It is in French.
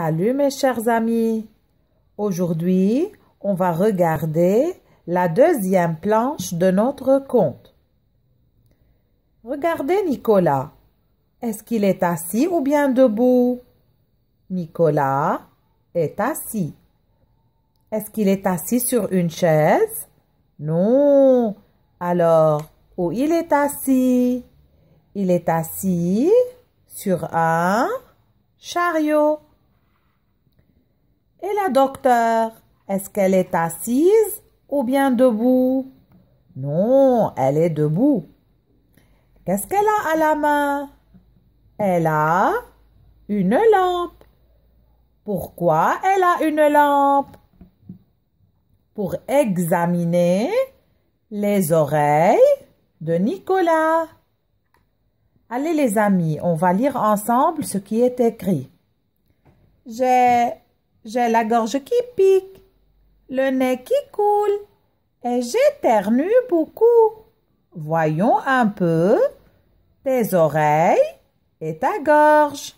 Salut mes chers amis. Aujourd'hui, on va regarder la deuxième planche de notre compte. Regardez Nicolas. Est-ce qu'il est assis ou bien debout? Nicolas est assis. Est-ce qu'il est assis sur une chaise? Non. Alors, où il est assis? Il est assis sur un chariot. Et la docteur, est-ce qu'elle est assise ou bien debout Non, elle est debout. Qu'est-ce qu'elle a à la main Elle a une lampe. Pourquoi elle a une lampe Pour examiner les oreilles de Nicolas. Allez les amis, on va lire ensemble ce qui est écrit. J'ai j'ai la gorge qui pique, le nez qui coule et j'éternue beaucoup. Voyons un peu tes oreilles et ta gorge.